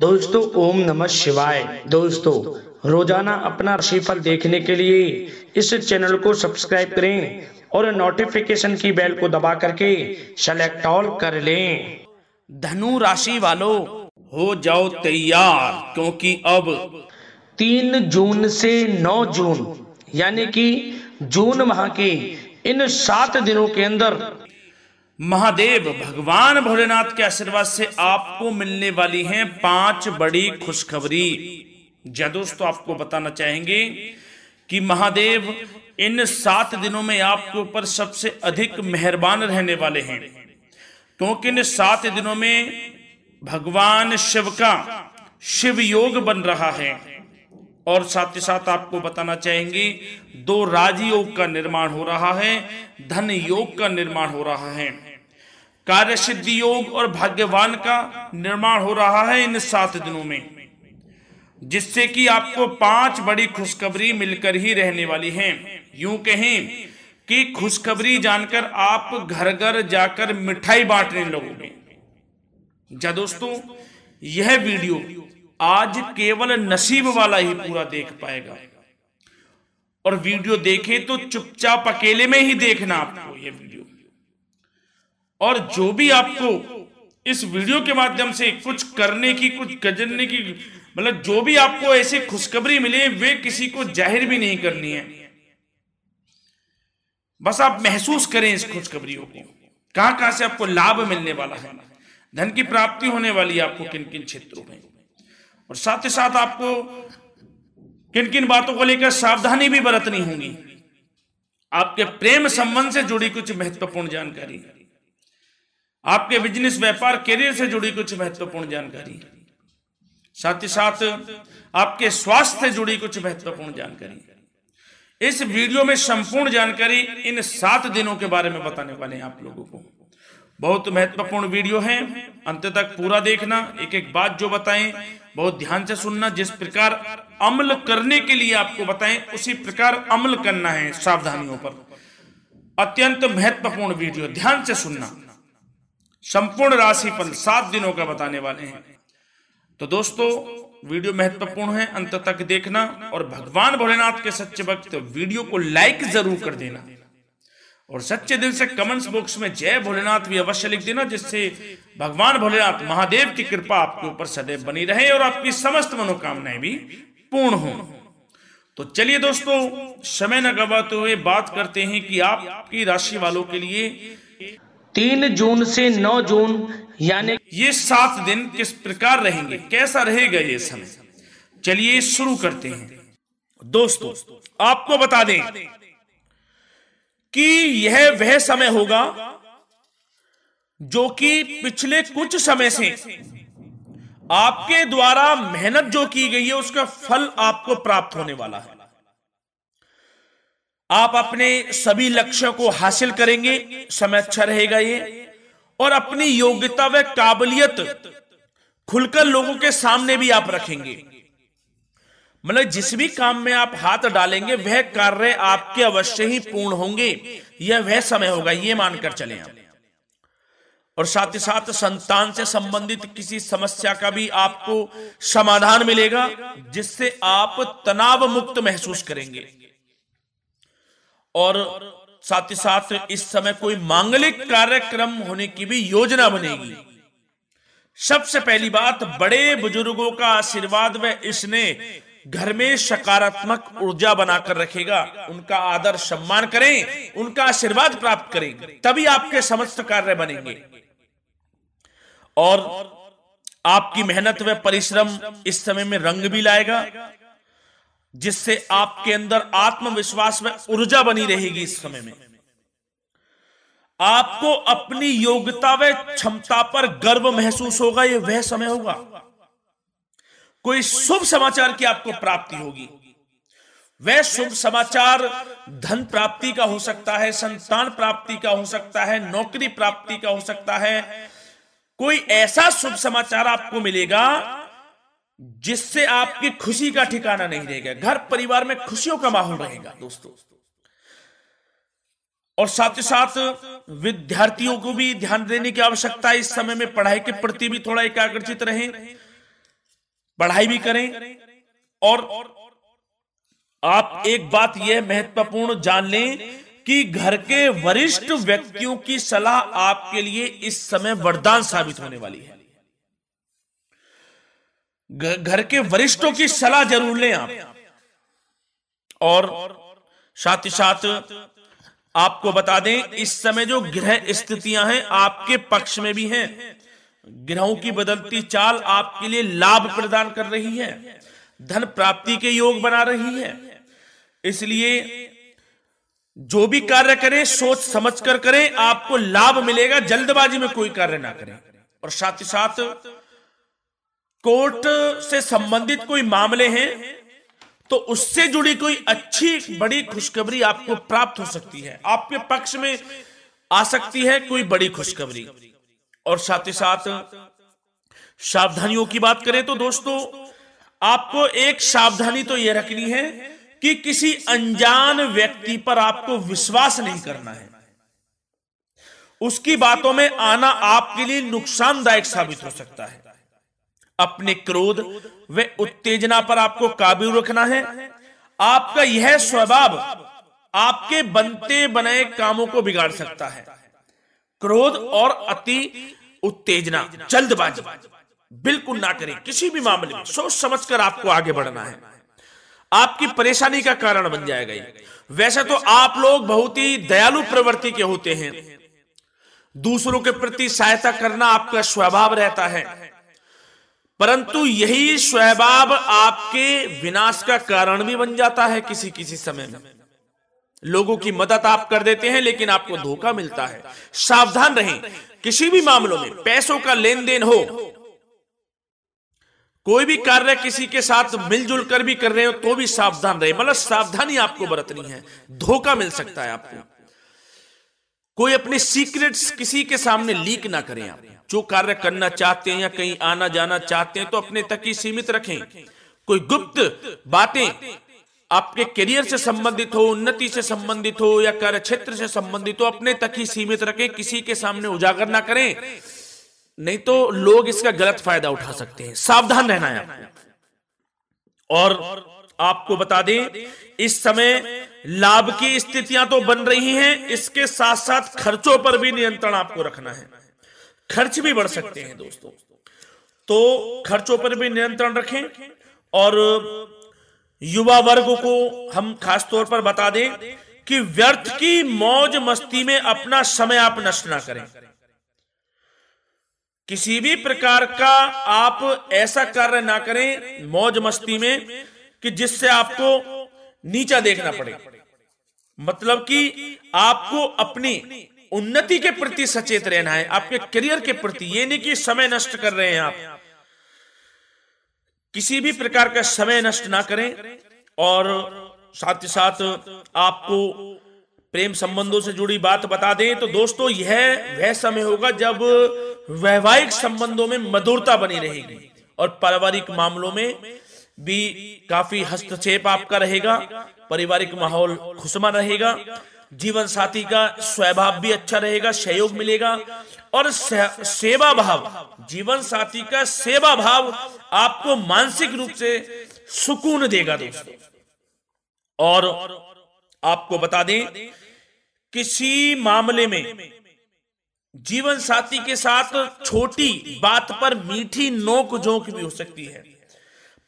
दोस्तों ओम नमः शिवाय दोस्तों रोजाना अपना राशिफल देखने के लिए इस चैनल को सब्सक्राइब करें और नोटिफिकेशन की बेल को दबा करके सेलेक्ट ऑल कर लें धनु राशि वालों हो जाओ तैयार क्योंकि अब तीन जून से नौ जून यानी कि जून माह के इन सात दिनों के अंदर महादेव भगवान भोलेनाथ के आशीर्वाद से आपको मिलने वाली हैं पांच बड़ी खुशखबरी जय दोस्तों आपको बताना चाहेंगे कि महादेव इन सात दिनों में आपके ऊपर सबसे अधिक मेहरबान रहने वाले हैं क्योंकि इन सात दिनों में भगवान शिव का शिव योग बन रहा है और साथ ही साथ आपको बताना चाहेंगे दो राजयोग का निर्माण हो रहा है धन योग का निर्माण हो रहा है कार्य सिद्धि योग और भाग्यवान का निर्माण हो रहा है इन सात दिनों में जिससे कि आपको पांच बड़ी खुशखबरी मिलकर ही रहने वाली हैं यूं कहें कि खुशखबरी जानकर आप घर घर जाकर मिठाई बांटने लगोगे जा दोस्तों यह वीडियो आज केवल नसीब वाला ही पूरा देख पाएगा और वीडियो देखे तो चुपचाप अकेले में ही देखना आपको यह वीडियो और जो भी आपको इस वीडियो के माध्यम से कुछ करने की कुछ गजरने की मतलब जो भी आपको ऐसे खुशखबरी मिले वे किसी को जाहिर भी नहीं करनी है बस आप महसूस करें इस खुशखबरियों को कहां कहां से आपको लाभ मिलने वाला है धन की प्राप्ति होने वाली है आपको किन किन क्षेत्रों में और साथ ही साथ आपको किन किन बातों को लेकर सावधानी भी बरतनी होगी आपके प्रेम संबंध से जुड़ी कुछ महत्वपूर्ण जानकारी है आपके बिजनेस व्यापार करियर से जुड़ी कुछ महत्वपूर्ण जानकारी साथ ही साथ आपके स्वास्थ्य से जुड़ी कुछ महत्वपूर्ण जानकारी इस वीडियो में संपूर्ण जानकारी इन सात दिनों के बारे में बताने वाले हैं आप लोगों को बहुत महत्वपूर्ण वीडियो है अंत तक पूरा देखना एक एक बात जो बताएं बहुत ध्यान से सुनना जिस प्रकार अमल करने के लिए आपको बताएं उसी प्रकार अमल करना है सावधानियों पर अत्यंत महत्वपूर्ण वीडियो ध्यान से सुनना संपूर्ण राशिफल सात दिनों का बताने वाले हैं तो दोस्तों वीडियो महत्वपूर्ण है अंत तक देखना और भगवान भोलेनाथ के सच्चे भक्त वीडियो को लाइक जरूर कर देना और सच्चे दिल से कमेंट्स बॉक्स में जय भोलेनाथ भी अवश्य लिख देना जिससे भगवान भोलेनाथ महादेव की कृपा आपके ऊपर सदैव बनी रहे और आपकी समस्त मनोकामनाएं भी पूर्ण हो तो चलिए दोस्तों समय न गवाते हुए बात करते हैं कि आपकी राशि वालों के लिए तीन जून से नौ जून यानी ये सात दिन किस प्रकार रहेंगे कैसा रहेगा ये समय चलिए शुरू करते हैं दोस्तों आपको बता दें कि यह वह समय होगा जो कि पिछले कुछ समय से आपके द्वारा मेहनत जो की गई है उसका फल आपको प्राप्त होने वाला है आप अपने सभी लक्ष्यों को हासिल करेंगे समय अच्छा रहेगा ये और अपनी योग्यता व काबिलियत खुलकर लोगों के सामने भी आप रखेंगे मतलब जिस भी काम में आप हाथ डालेंगे वह कार्य आपके अवश्य ही पूर्ण होंगे यह वह समय होगा ये मानकर चले आप और साथ ही साथ संतान से संबंधित किसी समस्या का भी आपको समाधान मिलेगा जिससे आप तनाव मुक्त महसूस करेंगे और साथ ही साथ इस समय कोई मांगलिक कार्यक्रम होने की भी योजना बनेगी सबसे पहली बात बड़े बुजुर्गों का आशीर्वाद व इसने घर में सकारात्मक ऊर्जा बनाकर रखेगा उनका आदर सम्मान करें उनका आशीर्वाद प्राप्त करें तभी आपके समस्त कार्य बनेंगे और आपकी मेहनत व परिश्रम इस समय में रंग भी लाएगा जिससे आपके अंदर आत्मविश्वास में ऊर्जा बनी रहेगी इस समय में आपको अपनी योग्यता व क्षमता पर गर्व महसूस होगा यह वह समय होगा कोई शुभ समाचार की आपको प्राप्ति होगी वह शुभ समाचार धन प्राप्ति का हो सकता है संतान प्राप्ति का हो सकता है नौकरी प्राप्ति का हो सकता है कोई ऐसा शुभ समाचार आपको मिलेगा जिससे आपकी खुशी का ठिकाना नहीं रहेगा घर परिवार में खुशियों का माहौल रहेगा दोस्तों और साथ ही साथ विद्यार्थियों को भी ध्यान देने की आवश्यकता है इस समय में पढ़ाई के प्रति भी थोड़ा एकाग्रचित रहें पढ़ाई भी करें और आप एक बात यह महत्वपूर्ण जान लें कि घर के वरिष्ठ व्यक्तियों की सलाह आपके लिए इस समय वरदान साबित होने वाली है घर के वरिष्ठों की सलाह जरूर लें आप और साथ ही साथ आपको बता दें इस समय जो ग्रह स्थितियां हैं आपके पक्ष में भी हैं ग्रहों की बदलती चाल आपके लिए लाभ प्रदान कर रही है धन प्राप्ति के योग बना रही है इसलिए जो भी कार्य करें सोच समझ कर करें आपको लाभ मिलेगा जल्दबाजी में कोई कार्य ना करें और साथ ही साथ कोर्ट से संबंधित कोई मामले हैं तो उससे जुड़ी कोई अच्छी बड़ी खुशखबरी आपको प्राप्त हो सकती है आपके पक्ष में आ सकती है कोई बड़ी खुशखबरी और साथ ही साथ सावधानियों की बात करें तो दोस्तों आपको एक सावधानी तो यह रखनी है कि किसी अनजान व्यक्ति पर आपको विश्वास नहीं करना है उसकी बातों में आना आपके लिए नुकसानदायक साबित हो सकता है अपने क्रोध व उत्तेजना पर आपको काबू रखना है आपका यह स्वभाव आपके बनते बनाए कामों को बिगाड़ सकता है क्रोध और अति उत्तेजना जल्दबाजी बिल्कुल ना करें किसी भी मामले में सोच समझकर आपको आगे बढ़ना है आपकी परेशानी का कारण बन जाएगा वैसे तो आप लोग बहुत ही दयालु प्रवृत्ति के होते हैं दूसरों के प्रति सहायता करना आपका स्वभाव रहता है परंतु यही स्वैबाब आपके विनाश का कारण भी बन जाता है किसी किसी समय में लोगों की मदद आप कर देते हैं लेकिन आपको धोखा मिलता है सावधान रहें किसी भी मामलों में पैसों का लेन देन हो कोई भी कार्य किसी के साथ मिलजुल कर भी कर रहे हो तो भी सावधान रहे मतलब सावधानी आपको बरतनी है धोखा मिल सकता है आपको कोई अपने सीक्रेट्स किसी के सामने लीक ना करें आप जो कार्य करना चाहते हैं या कहीं आना जाना चाहते हैं तो अपने तक ही सीमित रखें कोई गुप्त बातें आपके करियर से संबंधित हो उन्नति से संबंधित हो या कार्य क्षेत्र से संबंधित हो अपने तक ही सीमित रखें किसी के सामने उजागर ना करें नहीं तो लोग इसका गलत फायदा उठा सकते हैं सावधान रहना है आपको और आपको बता दें इस समय लाभ की स्थितियां तो बन रही हैं इसके साथ साथ खर्चों पर भी नियंत्रण आपको रखना है खर्च भी बढ़ सकते हैं दोस्तों तो खर्चों पर भी नियंत्रण रखें और युवा वर्ग को हम खास तौर पर बता दें कि व्यर्थ की मौज मस्ती में अपना समय आप नष्ट ना करें किसी भी प्रकार का आप ऐसा कार्य ना करें मौज मस्ती में कि जिससे आपको नीचा देखना पड़े मतलब कि आपको अपनी उन्नति के प्रति सचेत रहना है आपके करियर के प्रति ये नहीं कि समय नष्ट कर रहे हैं आप किसी भी प्रकार का समय नष्ट ना करें और साथ ही साथ आपको प्रेम संबंधों से जुड़ी बात बता दें तो दोस्तों यह वह समय होगा जब वैवाहिक संबंधों में मधुरता बनी रहेगी और पारिवारिक मामलों में भी काफी हस्तक्षेप आपका रहेगा पारिवारिक माहौल खुशमा रहेगा जीवन साथी का स्वभाव भी अच्छा रहेगा सहयोग मिलेगा और सेवा भाव जीवन साथी का सेवा भाव आपको मानसिक रूप से सुकून देगा दोस्तों और आपको बता दें किसी मामले में जीवन साथी के साथ छोटी बात पर मीठी नोक झोंक भी हो सकती है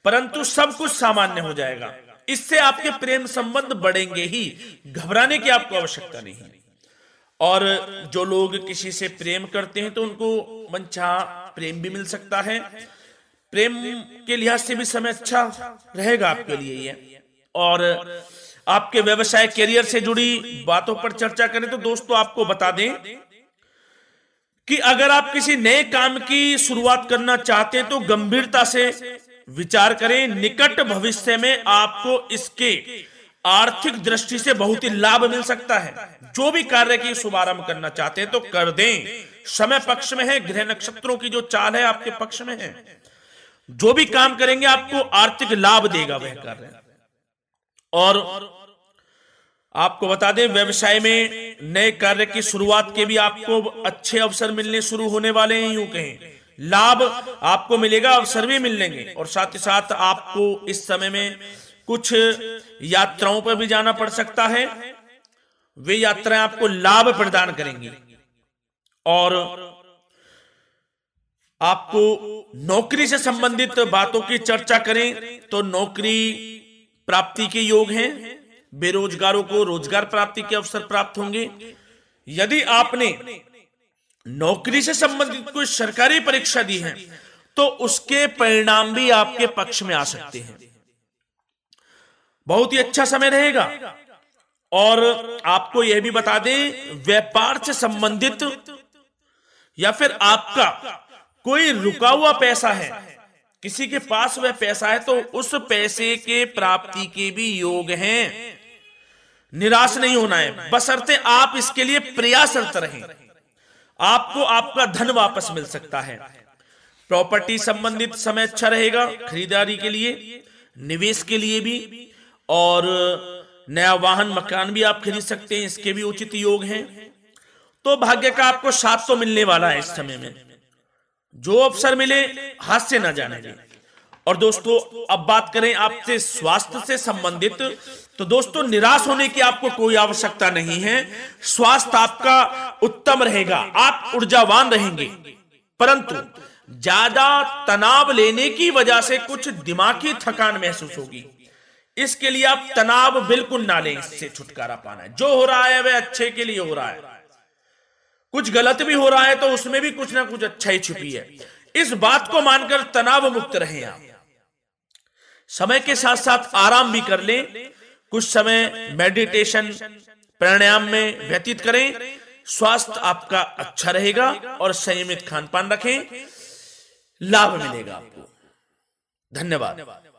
परंतु सब कुछ सामान्य हो जाएगा इससे आपके प्रेम संबंध बढ़ेंगे ही घबराने की आपको आवश्यकता नहीं और जो लोग किसी से प्रेम करते हैं तो उनको मनचाहा प्रेम भी मिल सकता है प्रेम के लिहाज से भी समय अच्छा रहेगा आपके लिए ये और आपके व्यवसाय करियर से जुड़ी बातों पर चर्चा करें तो दोस्तों आपको बता दें कि अगर आप किसी नए काम की शुरुआत करना चाहते हैं तो गंभीरता से विचार करें निकट भविष्य में आपको इसके आर्थिक दृष्टि से बहुत ही लाभ मिल सकता है जो भी कार्य की शुभारंभ करना चाहते हैं तो कर दें समय पक्ष में है गृह नक्षत्रों की जो चाल है आपके पक्ष में है जो भी काम करेंगे आपको आर्थिक लाभ देगा वह कार्य और आपको बता दें व्यवसाय में नए कार्य की शुरुआत के भी आपको अच्छे अवसर मिलने शुरू होने वाले हैं यूं कहें लाभ आपको मिलेगा और सर्वे मिल लेंगे और साथ ही साथ आपको इस समय में कुछ यात्राओं पर भी जाना पड़ सकता है वे यात्राएं आपको लाभ प्रदान करेंगी और आपको नौकरी से संबंधित बातों की चर्चा करें तो नौकरी प्राप्ति के योग हैं बेरोजगारों को रोजगार प्राप्ति के अवसर प्राप्त होंगे यदि आपने नौकरी से संबंधित कोई सरकारी परीक्षा दी है तो उसके परिणाम भी आपके पक्ष में आ सकते हैं बहुत ही अच्छा समय रहेगा और आपको यह भी बता दें व्यापार से संबंधित या फिर आपका कोई रुका हुआ पैसा है किसी के पास वह पैसा है तो उस पैसे के प्राप्ति के भी योग हैं निराश नहीं होना है बसरते आप इसके लिए प्रयासरत रहें आपको आपका धन वापस मिल सकता है प्रॉपर्टी संबंधित समय अच्छा रहेगा खरीदारी के लिए निवेश के लिए भी और नया वाहन मकान भी आप खरीद सकते हैं इसके भी उचित योग हैं तो भाग्य का आपको साथ तो मिलने वाला है इस समय में जो अवसर मिले हाथ से ना जाने दें और दोस्तों अब बात करें आपसे स्वास्थ्य से संबंधित तो दोस्तों निराश होने की आपको कोई आवश्यकता नहीं है स्वास्थ्य आपका उत्तम रहेगा आप ऊर्जावान रहेंगे परंतु ज्यादा तनाव लेने की वजह से कुछ दिमागी थकान महसूस होगी इसके लिए आप तनाव बिल्कुल ना लें इससे छुटकारा पाना है जो हो रहा है वह अच्छे के लिए हो रहा है कुछ गलत भी हो रहा है तो उसमें भी कुछ ना कुछ अच्छा ही छुपी है इस बात को मानकर तनाव मुक्त रहे आप समय के साथ साथ आराम भी कर लें कुछ समय मेडिटेशन प्राणायाम में व्यतीत करें स्वास्थ्य आपका अच्छा रहेगा और संयमित खान पान रखें लाभ मिलेगा आपको धन्यवाद